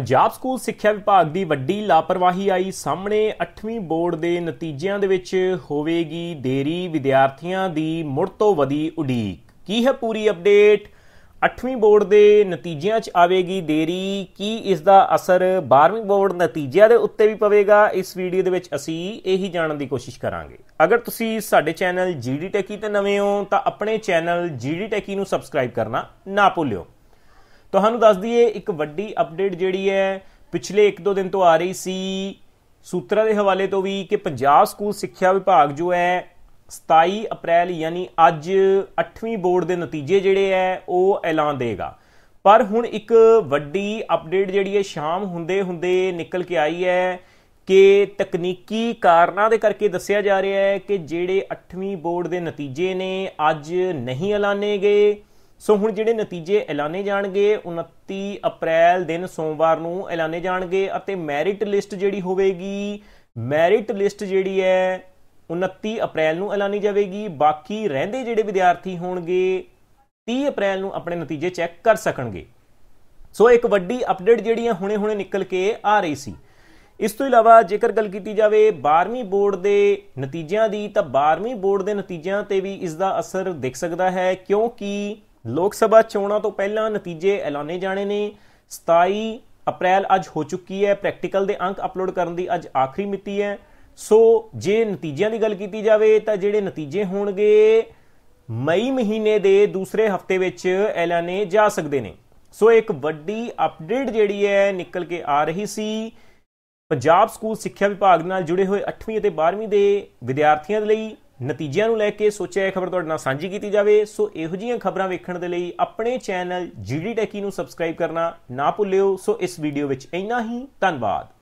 Punjab school ਸਿੱਖਿਆ ਵਿਭਾਗ ਦੀ ਵੱਡੀ ਲਾਪਰਵਾਹੀ ਆਈ ਸਾਹਮਣੇ 8ਵੀਂ ਬੋਰਡ ਦੇ ਨਤੀਜਿਆਂ ਦੇ ਵਿੱਚ ਹੋਵੇਗੀ ਦੇਰੀ ਵਿਦਿਆਰਥੀਆਂ ਦੀ ਮੁੜ ਤੋਂ ਵਧੀ ਉਡੀਕ ਕੀ ਹੈ ਪੂਰੀ ਅਪਡੇਟ 8ਵੀਂ ਬੋਰਡ ਦੇ ਨਤੀਜਿਆਂ 'ਚ ਆਵੇਗੀ ਦੇਰੀ ਕੀ ਇਸ ਦਾ ਅਸਰ 12ਵੀਂ ਬੋਰਡ ਨਤੀਜਿਆਂ ਦੇ ਉੱਤੇ ਵੀ ਪਵੇਗਾ ਇਸ ਵੀਡੀਓ ਦੇ ਵਿੱਚ ਅਸੀਂ ਇਹੀ ਜਾਣਨ ਦੀ ਕੋਸ਼ਿਸ਼ ਕਰਾਂਗੇ ਅਗਰ ਤੁਸੀਂ ਸਾਡੇ ਚੈਨਲ ਜੀਡੀ ਟੈਕੀ ਤੇ ਨਵੇਂ ਹੋ ਤਾਂ ਆਪਣੇ ਚੈਨਲ ਜੀਡੀ ਟੈਕੀ ਨੂੰ ਸਬਸਕ੍ਰਾਈਬ ਕਰਨਾ ਨਾ ਭੁੱਲਿਓ ਤੁਹਾਨੂੰ ਦੱਸ ਦਈਏ ਇੱਕ ਵੱਡੀ ਅਪਡੇਟ ਜਿਹੜੀ ਹੈ ਪਿਛਲੇ 1-2 ਦਿਨ ਤੋਂ ਆ ਰਹੀ ਸੀ ਸੂਤਰਾਂ ਦੇ ਹਵਾਲੇ ਤੋਂ ਵੀ ਕਿ ਪੰਜਾਬ ਸਕੂਲ ਸਿੱਖਿਆ ਵਿਭਾਗ ਜੋ ਹੈ 27 ਅਪ੍ਰੈਲ ਯਾਨੀ ਅੱਜ 8ਵੀਂ ਬੋਰਡ ਦੇ ਨਤੀਜੇ ਜਿਹੜੇ ਐ ਉਹ ਐਲਾਨ ਦੇਗਾ ਪਰ ਹੁਣ ਇੱਕ ਵੱਡੀ ਅਪਡੇਟ ਜਿਹੜੀ ਹੈ ਸ਼ਾਮ ਹੁੰਦੇ ਹੁੰਦੇ ਨਿਕਲ ਕੇ ਆਈ ਹੈ ਕਿ ਤਕਨੀਕੀ ਕਾਰਨਾਂ ਦੇ ਕਰਕੇ ਦੱਸਿਆ ਜਾ ਰਿਹਾ ਹੈ ਕਿ ਜਿਹੜੇ 8ਵੀਂ ਬੋਰਡ ਦੇ ਨਤੀਜੇ ਨੇ ਅੱਜ ਨਹੀਂ ਐਲਾਨੇ ਗਏ ਸੋ ਹੁਣ ਜਿਹੜੇ ਨਤੀਜੇ ਐਲਾਨੇ ਜਾਣਗੇ 29 ਅਪ੍ਰੈਲ ਦਿਨ ਸੋਮਵਾਰ ਨੂੰ ਐਲਾਨੇ ਜਾਣਗੇ ਅਤੇ ਮੈਰਿਟ ਲਿਸਟ ਜਿਹੜੀ ਹੋਵੇਗੀ ਮੈਰਿਟ ਲਿਸਟ ਜਿਹੜੀ ਹੈ 29 ਅਪ੍ਰੈਲ ਨੂੰ ਐਲਾਨੀ ਜਾਵੇਗੀ ਬਾਕੀ ਰਹਿੰਦੇ ਜਿਹੜੇ ਵਿਦਿਆਰਥੀ ਹੋਣਗੇ 30 ਅਪ੍ਰੈਲ ਨੂੰ ਆਪਣੇ ਨਤੀਜੇ ਚੈੱਕ ਕਰ ਸਕਣਗੇ ਸੋ ਇੱਕ ਵੱਡੀ ਅਪਡੇਟ ਜਿਹੜੀਆਂ ਹੁਣੇ-ਹੁਣੇ ਨਿਕਲ ਕੇ ਆ ਰਹੀ ਸੀ ਇਸ ਤੋਂ ਇਲਾਵਾ ਜੇਕਰ ਗੱਲ ਕੀਤੀ ਜਾਵੇ 12ਵੀਂ ਬੋਰਡ ਦੇ ਨਤੀਜਿਆਂ ਦੀ ਤਾਂ 12ਵੀਂ ਬੋਰਡ ਦੇ ਨਤੀਜਿਆਂ ਤੇ ਵੀ ਇਸ ਦਾ ਅਸਰ ਦਿਖ ਸਕਦਾ ਹੈ ਕਿਉਂਕਿ ਲੋਕ ਸਭਾ ਚੋਣਾਂ ਤੋਂ ਪਹਿਲਾਂ ਨਤੀਜੇ ਐਲਾਨੇ ਜਾਣੇ ਨੇ 27 ਅਪ੍ਰੈਲ ਅੱਜ ਹੋ ਚੁੱਕੀ ਹੈ ਪ੍ਰੈਕਟੀਕਲ ਦੇ ਅੰਕ ਅਪਲੋਡ ਕਰਨ ਦੀ ਅੱਜ ਆਖਰੀ ਮਿਤੀ ਹੈ ਸੋ ਜੇ ਨਤੀਜਿਆਂ ਦੀ ਗੱਲ ਕੀਤੀ ਜਾਵੇ ਤਾਂ ਜਿਹੜੇ ਨਤੀਜੇ ਹੋਣਗੇ ਮਈ ਮਹੀਨੇ ਦੇ ਦੂਸਰੇ ਹਫਤੇ ਵਿੱਚ ਐਲਾਨੇ ਜਾ ਸਕਦੇ ਨੇ ਸੋ ਇੱਕ ਵੱਡੀ ਅਪਡੇਟ ਜਿਹੜੀ ਹੈ ਨਿਕਲ ਕੇ ਆ ਰਹੀ ਸੀ ਪੰਜਾਬ ਸਕੂਲ ਸਿੱਖਿਆ ਵਿਭਾਗ ਨਾਲ ਜੁੜੇ ਹੋਏ 8ਵੀਂ ਅਤੇ 12ਵੀਂ ਦੇ ਵਿਦਿਆਰਥੀਆਂ ਦੇ ਲਈ ਨਤੀਜਿਆਂ ਨੂੰ ਲੈ ਕੇ ਸੋਚਿਆ ਇਹ ਖਬਰ ਤੁਹਾਡੇ ਨਾਲ ਸਾਂਝੀ ਕੀਤੀ ਜਾਵੇ ਸੋ ਇਹੋ ਜੀਆਂ ਖਬਰਾਂ ਵੇਖਣ ਦੇ ਲਈ ਆਪਣੇ ਚੈਨਲ ਜੀਡੀ ਟੈਕੀ ਨੂੰ ਸਬਸਕ੍ਰਾਈਬ ਕਰਨਾ ਨਾ ਭੁੱਲਿਓ ਸੋ ਇਸ ਵੀਡੀਓ ਵਿੱਚ ਇੰਨਾ ਹੀ ਧੰਨਵਾਦ